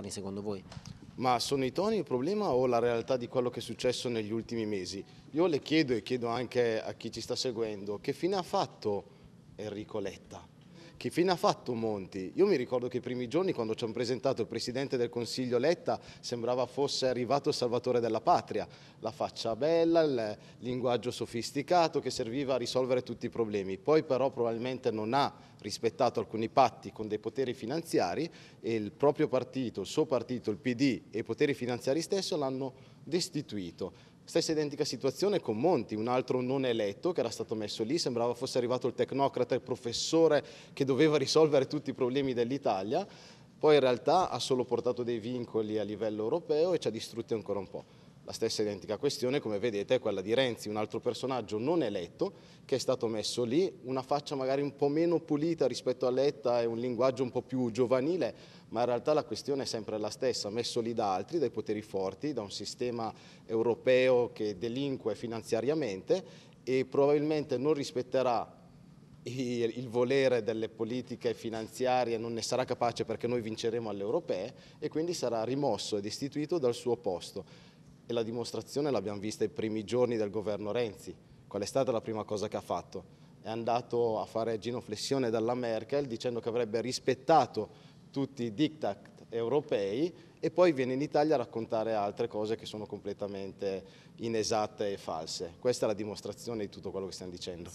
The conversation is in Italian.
toni secondo voi? Ma sono i toni il problema o la realtà di quello che è successo negli ultimi mesi? Io le chiedo e chiedo anche a chi ci sta seguendo che fine ha fatto Enrico Letta? Che fine ha fatto Monti? Io mi ricordo che i primi giorni quando ci hanno presentato il Presidente del Consiglio Letta sembrava fosse arrivato il Salvatore della Patria. La faccia bella, il linguaggio sofisticato che serviva a risolvere tutti i problemi. Poi però probabilmente non ha rispettato alcuni patti con dei poteri finanziari e il proprio partito, il suo partito, il PD e i poteri finanziari stesso l'hanno destituito. Stessa identica situazione con Monti, un altro non eletto che era stato messo lì, sembrava fosse arrivato il tecnocrate, il professore che doveva risolvere tutti i problemi dell'Italia, poi in realtà ha solo portato dei vincoli a livello europeo e ci ha distrutti ancora un po'. La stessa identica questione, come vedete, è quella di Renzi, un altro personaggio non eletto che è stato messo lì, una faccia magari un po' meno pulita rispetto a Letta e un linguaggio un po' più giovanile, ma in realtà la questione è sempre la stessa, messo lì da altri, dai poteri forti, da un sistema europeo che delinque finanziariamente e probabilmente non rispetterà il volere delle politiche finanziarie non ne sarà capace perché noi vinceremo alle europee e quindi sarà rimosso ed istituito dal suo posto e la dimostrazione l'abbiamo vista i primi giorni del governo Renzi. Qual è stata la prima cosa che ha fatto? È andato a fare ginoflessione dalla Merkel dicendo che avrebbe rispettato tutti i diktat europei e poi viene in Italia a raccontare altre cose che sono completamente inesatte e false. Questa è la dimostrazione di tutto quello che stiamo dicendo.